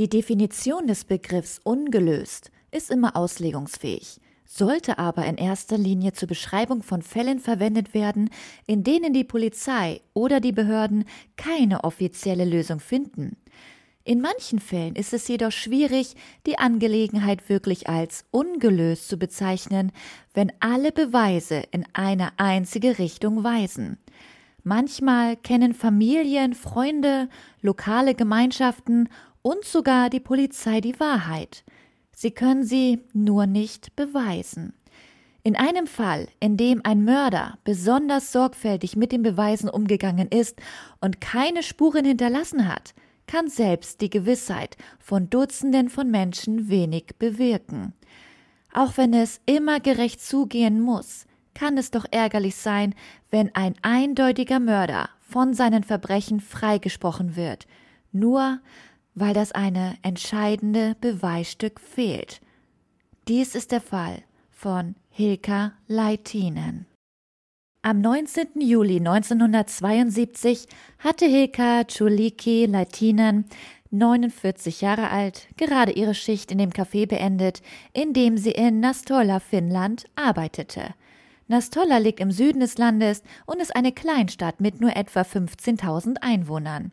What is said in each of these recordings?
Die Definition des Begriffs ungelöst ist immer auslegungsfähig, sollte aber in erster Linie zur Beschreibung von Fällen verwendet werden, in denen die Polizei oder die Behörden keine offizielle Lösung finden. In manchen Fällen ist es jedoch schwierig, die Angelegenheit wirklich als ungelöst zu bezeichnen, wenn alle Beweise in eine einzige Richtung weisen. Manchmal kennen Familien, Freunde, lokale Gemeinschaften und sogar die Polizei die Wahrheit. Sie können sie nur nicht beweisen. In einem Fall, in dem ein Mörder besonders sorgfältig mit den Beweisen umgegangen ist und keine Spuren hinterlassen hat, kann selbst die Gewissheit von Dutzenden von Menschen wenig bewirken. Auch wenn es immer gerecht zugehen muss, kann es doch ärgerlich sein, wenn ein eindeutiger Mörder von seinen Verbrechen freigesprochen wird, nur weil das eine entscheidende Beweisstück fehlt. Dies ist der Fall von Hilka Leitinen. Am 19. Juli 1972 hatte Hilka Czuliki Leitinen, 49 Jahre alt, gerade ihre Schicht in dem Café beendet, in dem sie in Nastola, Finnland, arbeitete. Nastola liegt im Süden des Landes und ist eine Kleinstadt mit nur etwa 15.000 Einwohnern.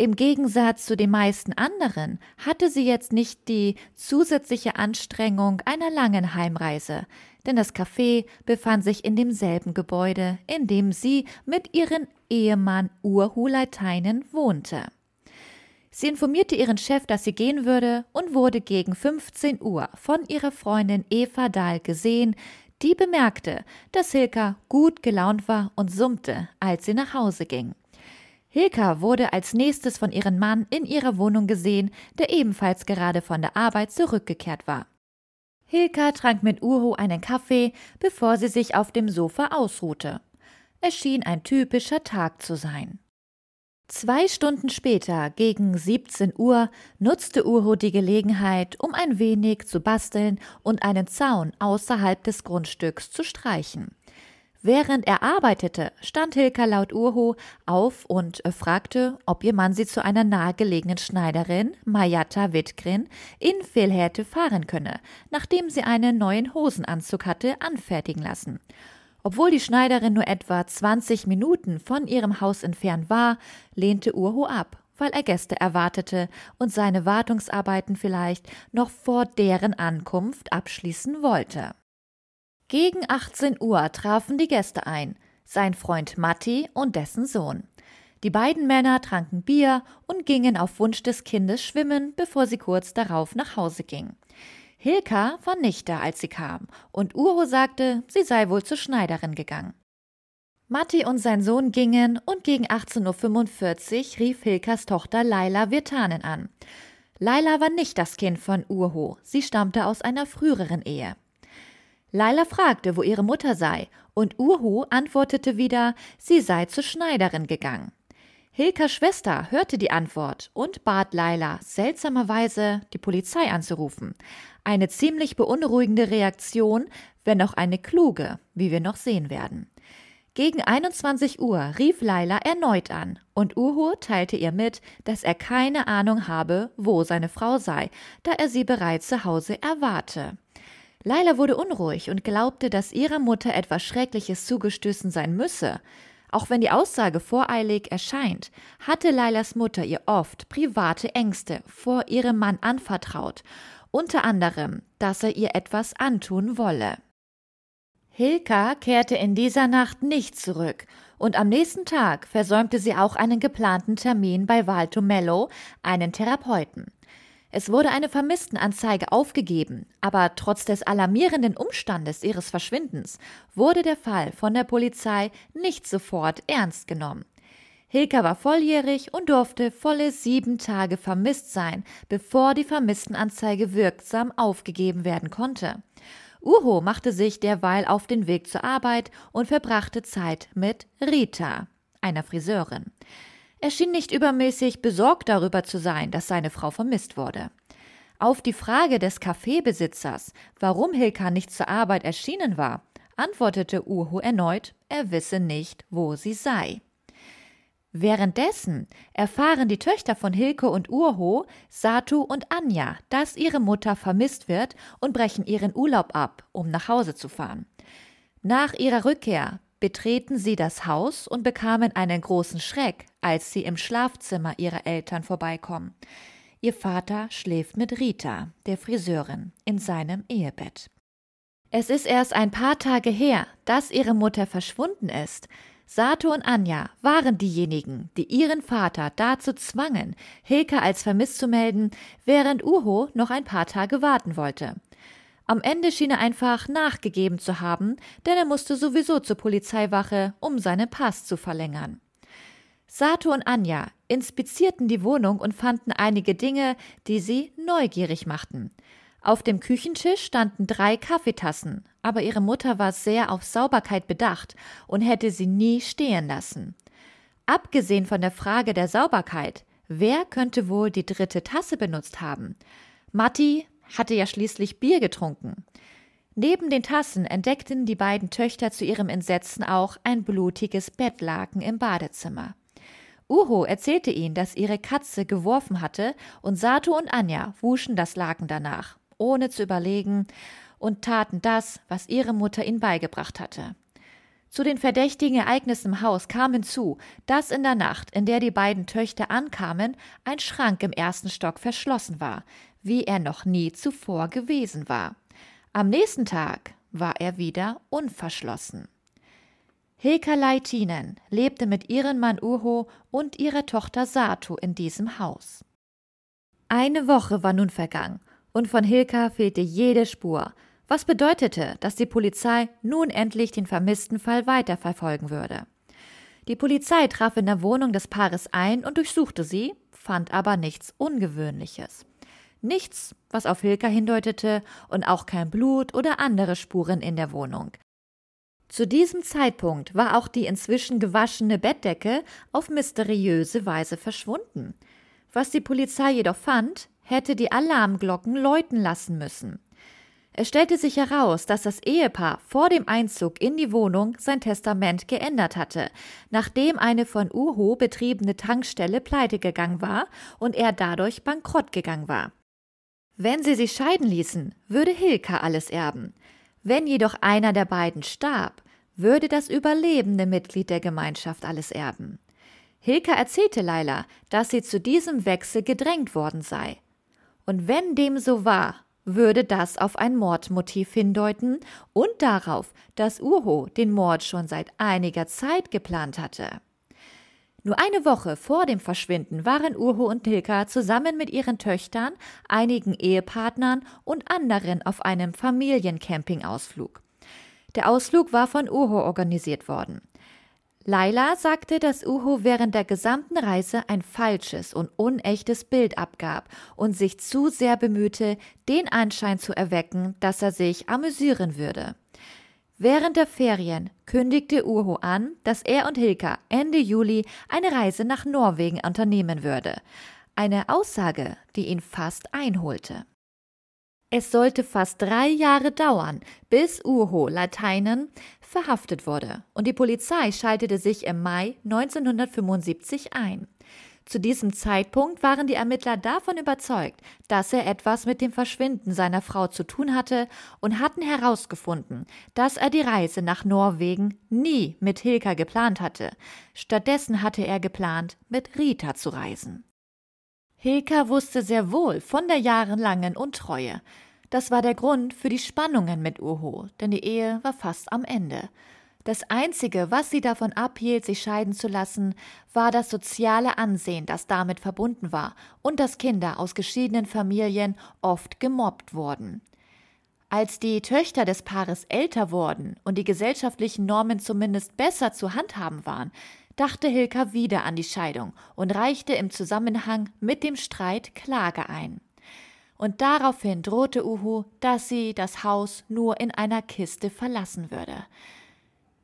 Im Gegensatz zu den meisten anderen hatte sie jetzt nicht die zusätzliche Anstrengung einer langen Heimreise, denn das Café befand sich in demselben Gebäude, in dem sie mit ihrem Ehemann Urhuleiteinen wohnte. Sie informierte ihren Chef, dass sie gehen würde und wurde gegen 15 Uhr von ihrer Freundin Eva Dahl gesehen, die bemerkte, dass Hilka gut gelaunt war und summte, als sie nach Hause ging. Hilka wurde als nächstes von ihrem Mann in ihrer Wohnung gesehen, der ebenfalls gerade von der Arbeit zurückgekehrt war. Hilka trank mit Uhu einen Kaffee, bevor sie sich auf dem Sofa ausruhte. Es schien ein typischer Tag zu sein. Zwei Stunden später, gegen 17 Uhr, nutzte Uhu die Gelegenheit, um ein wenig zu basteln und einen Zaun außerhalb des Grundstücks zu streichen. Während er arbeitete, stand Hilka laut Urho auf und äh, fragte, ob ihr Mann sie zu einer nahegelegenen Schneiderin, Majata Wittgren, in Vilhäte fahren könne, nachdem sie einen neuen Hosenanzug hatte anfertigen lassen. Obwohl die Schneiderin nur etwa 20 Minuten von ihrem Haus entfernt war, lehnte Urho ab, weil er Gäste erwartete und seine Wartungsarbeiten vielleicht noch vor deren Ankunft abschließen wollte. Gegen 18 Uhr trafen die Gäste ein, sein Freund Matti und dessen Sohn. Die beiden Männer tranken Bier und gingen auf Wunsch des Kindes schwimmen, bevor sie kurz darauf nach Hause ging. Hilka war nicht da, als sie kam, und Uro sagte, sie sei wohl zur Schneiderin gegangen. Matti und sein Sohn gingen und gegen 18.45 Uhr rief Hilkas Tochter Laila Wirtanen an. Laila war nicht das Kind von Urho, sie stammte aus einer früheren Ehe. Laila fragte, wo ihre Mutter sei, und Uhu antwortete wieder, sie sei zur Schneiderin gegangen. Hilkas Schwester hörte die Antwort und bat Laila seltsamerweise, die Polizei anzurufen. Eine ziemlich beunruhigende Reaktion, wenn auch eine kluge, wie wir noch sehen werden. Gegen 21 Uhr rief Laila erneut an und Uhu teilte ihr mit, dass er keine Ahnung habe, wo seine Frau sei, da er sie bereits zu Hause erwarte. Leila wurde unruhig und glaubte, dass ihrer Mutter etwas Schreckliches zugestößen sein müsse. Auch wenn die Aussage voreilig erscheint, hatte Leilas Mutter ihr oft private Ängste vor ihrem Mann anvertraut, unter anderem, dass er ihr etwas antun wolle. Hilka kehrte in dieser Nacht nicht zurück und am nächsten Tag versäumte sie auch einen geplanten Termin bei Mello, einen Therapeuten. Es wurde eine Vermisstenanzeige aufgegeben, aber trotz des alarmierenden Umstandes ihres Verschwindens wurde der Fall von der Polizei nicht sofort ernst genommen. Hilka war volljährig und durfte volle sieben Tage vermisst sein, bevor die Vermisstenanzeige wirksam aufgegeben werden konnte. Uho machte sich derweil auf den Weg zur Arbeit und verbrachte Zeit mit Rita, einer Friseurin. Er schien nicht übermäßig besorgt darüber zu sein, dass seine Frau vermisst wurde. Auf die Frage des Kaffeebesitzers, warum Hilka nicht zur Arbeit erschienen war, antwortete Uhu erneut, er wisse nicht, wo sie sei. Währenddessen erfahren die Töchter von Hilke und Urho, Satu und Anja, dass ihre Mutter vermisst wird und brechen ihren Urlaub ab, um nach Hause zu fahren. Nach ihrer Rückkehr betreten sie das Haus und bekamen einen großen Schreck, als sie im Schlafzimmer ihrer Eltern vorbeikommen. Ihr Vater schläft mit Rita, der Friseurin, in seinem Ehebett. Es ist erst ein paar Tage her, dass ihre Mutter verschwunden ist. Sato und Anja waren diejenigen, die ihren Vater dazu zwangen, Hilke als vermisst zu melden, während Uho noch ein paar Tage warten wollte. Am Ende schien er einfach nachgegeben zu haben, denn er musste sowieso zur Polizeiwache, um seinen Pass zu verlängern. Sato und Anja inspizierten die Wohnung und fanden einige Dinge, die sie neugierig machten. Auf dem Küchentisch standen drei Kaffeetassen, aber ihre Mutter war sehr auf Sauberkeit bedacht und hätte sie nie stehen lassen. Abgesehen von der Frage der Sauberkeit, wer könnte wohl die dritte Tasse benutzt haben? Matti hatte ja schließlich Bier getrunken. Neben den Tassen entdeckten die beiden Töchter zu ihrem Entsetzen auch ein blutiges Bettlaken im Badezimmer. Uhu erzählte ihnen, dass ihre Katze geworfen hatte und Sato und Anja wuschen das Laken danach, ohne zu überlegen, und taten das, was ihre Mutter ihnen beigebracht hatte. Zu den verdächtigen Ereignissen im Haus kam hinzu, dass in der Nacht, in der die beiden Töchter ankamen, ein Schrank im ersten Stock verschlossen war, wie er noch nie zuvor gewesen war. Am nächsten Tag war er wieder unverschlossen. Hilka Leitinen lebte mit ihrem Mann Uho und ihrer Tochter Satu in diesem Haus. Eine Woche war nun vergangen und von Hilka fehlte jede Spur, was bedeutete, dass die Polizei nun endlich den vermissten Fall weiterverfolgen würde. Die Polizei traf in der Wohnung des Paares ein und durchsuchte sie, fand aber nichts Ungewöhnliches. Nichts, was auf Hilka hindeutete und auch kein Blut oder andere Spuren in der Wohnung. Zu diesem Zeitpunkt war auch die inzwischen gewaschene Bettdecke auf mysteriöse Weise verschwunden. Was die Polizei jedoch fand, hätte die Alarmglocken läuten lassen müssen. Es stellte sich heraus, dass das Ehepaar vor dem Einzug in die Wohnung sein Testament geändert hatte, nachdem eine von Uho betriebene Tankstelle pleitegegangen war und er dadurch bankrott gegangen war. Wenn sie sich scheiden ließen, würde Hilka alles erben. Wenn jedoch einer der beiden starb, würde das überlebende Mitglied der Gemeinschaft alles erben. Hilka erzählte Leila, dass sie zu diesem Wechsel gedrängt worden sei. Und wenn dem so war, würde das auf ein Mordmotiv hindeuten und darauf, dass Urho den Mord schon seit einiger Zeit geplant hatte. Nur eine Woche vor dem Verschwinden waren Uhu und Tilka zusammen mit ihren Töchtern, einigen Ehepartnern und anderen auf einem Familiencampingausflug. Der Ausflug war von Uhu organisiert worden. Laila sagte, dass Uhu während der gesamten Reise ein falsches und unechtes Bild abgab und sich zu sehr bemühte, den Anschein zu erwecken, dass er sich amüsieren würde. Während der Ferien kündigte Urho an, dass er und Hilka Ende Juli eine Reise nach Norwegen unternehmen würde. Eine Aussage, die ihn fast einholte. Es sollte fast drei Jahre dauern, bis Urho Lateinen verhaftet wurde und die Polizei schaltete sich im Mai 1975 ein. Zu diesem Zeitpunkt waren die Ermittler davon überzeugt, dass er etwas mit dem Verschwinden seiner Frau zu tun hatte und hatten herausgefunden, dass er die Reise nach Norwegen nie mit Hilka geplant hatte. Stattdessen hatte er geplant, mit Rita zu reisen. Hilka wusste sehr wohl von der jahrelangen Untreue. Das war der Grund für die Spannungen mit Urho, denn die Ehe war fast am Ende. Das Einzige, was sie davon abhielt, sich scheiden zu lassen, war das soziale Ansehen, das damit verbunden war, und dass Kinder aus geschiedenen Familien oft gemobbt wurden. Als die Töchter des Paares älter wurden und die gesellschaftlichen Normen zumindest besser zu handhaben waren, dachte Hilka wieder an die Scheidung und reichte im Zusammenhang mit dem Streit Klage ein. Und daraufhin drohte Uhu, dass sie das Haus nur in einer Kiste verlassen würde.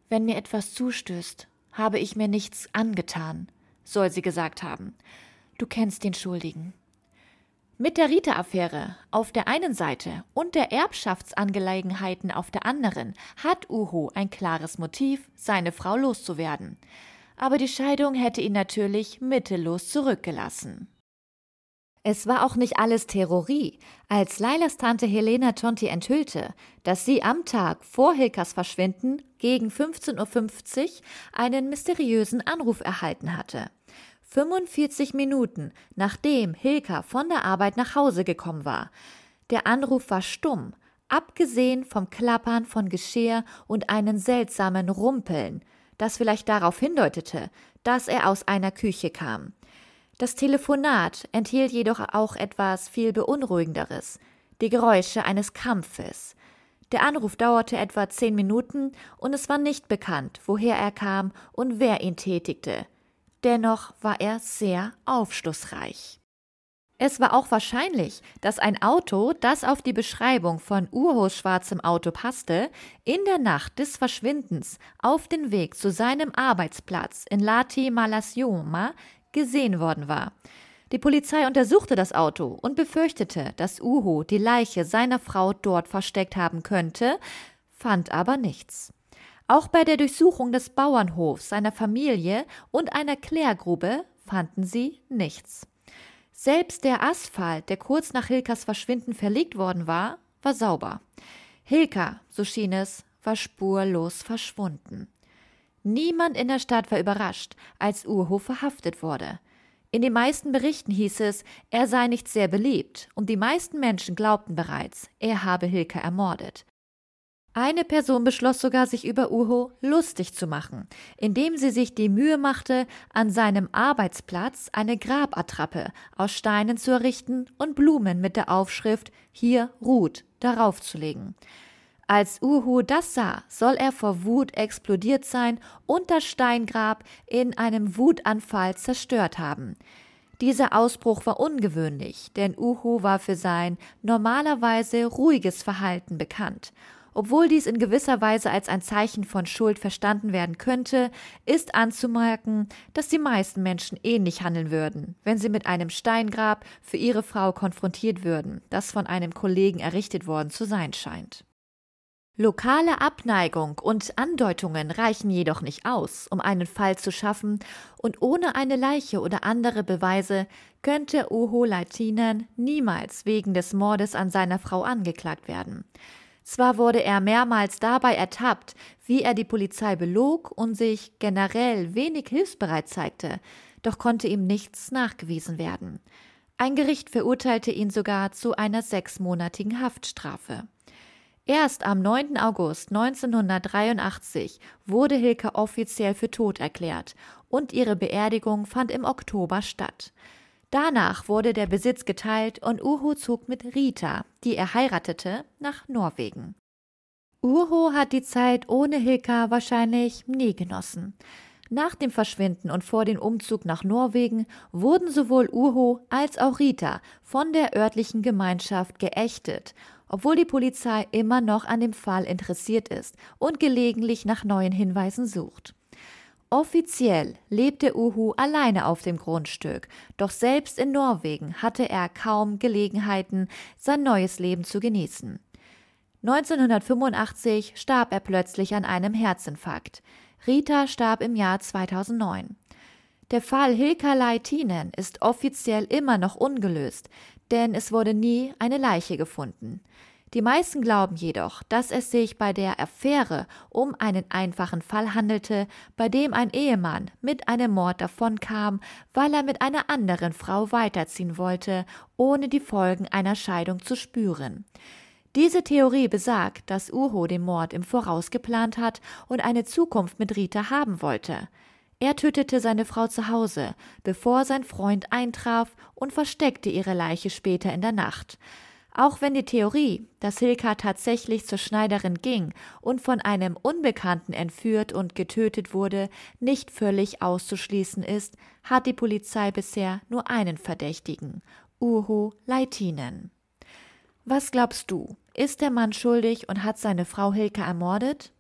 Wenn mir etwas zustößt, habe ich mir nichts angetan, soll sie gesagt haben. Du kennst den Schuldigen. Mit der Rita-Affäre auf der einen Seite und der Erbschaftsangelegenheiten auf der anderen hat Uhu ein klares Motiv, seine Frau loszuwerden. Aber die Scheidung hätte ihn natürlich mittellos zurückgelassen. Es war auch nicht alles Terrorie. Als Lailas Tante Helena Tonti enthüllte, dass sie am Tag vor Hilkas Verschwinden gegen 15.50 Uhr einen mysteriösen Anruf erhalten hatte. 45 Minuten, nachdem Hilka von der Arbeit nach Hause gekommen war. Der Anruf war stumm, abgesehen vom Klappern von Geschirr und einen seltsamen Rumpeln, das vielleicht darauf hindeutete, dass er aus einer Küche kam. Das Telefonat enthielt jedoch auch etwas viel Beunruhigenderes, die Geräusche eines Kampfes. Der Anruf dauerte etwa zehn Minuten und es war nicht bekannt, woher er kam und wer ihn tätigte. Dennoch war er sehr aufschlussreich. Es war auch wahrscheinlich, dass ein Auto, das auf die Beschreibung von Urhos schwarzem Auto passte, in der Nacht des Verschwindens auf den Weg zu seinem Arbeitsplatz in Lati Malasioma gesehen worden war. Die Polizei untersuchte das Auto und befürchtete, dass Uhu die Leiche seiner Frau dort versteckt haben könnte, fand aber nichts. Auch bei der Durchsuchung des Bauernhofs seiner Familie und einer Klärgrube fanden sie nichts. Selbst der Asphalt, der kurz nach Hilkas Verschwinden verlegt worden war, war sauber. Hilka, so schien es, war spurlos verschwunden. Niemand in der Stadt war überrascht, als Urhof verhaftet wurde. In den meisten Berichten hieß es, er sei nicht sehr beliebt und die meisten Menschen glaubten bereits, er habe Hilke ermordet. Eine Person beschloss sogar, sich über Uho lustig zu machen, indem sie sich die Mühe machte, an seinem Arbeitsplatz eine Grabattrappe aus Steinen zu errichten und Blumen mit der Aufschrift Hier ruht darauf zu legen. Als Uhu das sah, soll er vor Wut explodiert sein und das Steingrab in einem Wutanfall zerstört haben. Dieser Ausbruch war ungewöhnlich, denn Uhu war für sein normalerweise ruhiges Verhalten bekannt. Obwohl dies in gewisser Weise als ein Zeichen von Schuld verstanden werden könnte, ist anzumerken, dass die meisten Menschen ähnlich handeln würden, wenn sie mit einem Steingrab für ihre Frau konfrontiert würden, das von einem Kollegen errichtet worden zu sein scheint. Lokale Abneigung und Andeutungen reichen jedoch nicht aus, um einen Fall zu schaffen, und ohne eine Leiche oder andere Beweise könnte Uho Leitinen niemals wegen des Mordes an seiner Frau angeklagt werden. Zwar wurde er mehrmals dabei ertappt, wie er die Polizei belog und sich generell wenig hilfsbereit zeigte, doch konnte ihm nichts nachgewiesen werden. Ein Gericht verurteilte ihn sogar zu einer sechsmonatigen Haftstrafe. Erst am 9. August 1983 wurde Hilke offiziell für tot erklärt und ihre Beerdigung fand im Oktober statt. Danach wurde der Besitz geteilt und Uhu zog mit Rita, die er heiratete, nach Norwegen. Urho hat die Zeit ohne Hilka wahrscheinlich nie genossen. Nach dem Verschwinden und vor dem Umzug nach Norwegen wurden sowohl Urho als auch Rita von der örtlichen Gemeinschaft geächtet obwohl die Polizei immer noch an dem Fall interessiert ist und gelegentlich nach neuen Hinweisen sucht. Offiziell lebte Uhu alleine auf dem Grundstück, doch selbst in Norwegen hatte er kaum Gelegenheiten, sein neues Leben zu genießen. 1985 starb er plötzlich an einem Herzinfarkt. Rita starb im Jahr 2009. Der Fall Hilka Leitinen ist offiziell immer noch ungelöst denn es wurde nie eine Leiche gefunden. Die meisten glauben jedoch, dass es sich bei der Affäre um einen einfachen Fall handelte, bei dem ein Ehemann mit einem Mord davonkam, weil er mit einer anderen Frau weiterziehen wollte, ohne die Folgen einer Scheidung zu spüren. Diese Theorie besagt, dass Urho den Mord im Voraus geplant hat und eine Zukunft mit Rita haben wollte. Er tötete seine Frau zu Hause, bevor sein Freund eintraf und versteckte ihre Leiche später in der Nacht. Auch wenn die Theorie, dass Hilka tatsächlich zur Schneiderin ging und von einem Unbekannten entführt und getötet wurde, nicht völlig auszuschließen ist, hat die Polizei bisher nur einen Verdächtigen, Urho Leitinen. Was glaubst du? Ist der Mann schuldig und hat seine Frau Hilka ermordet?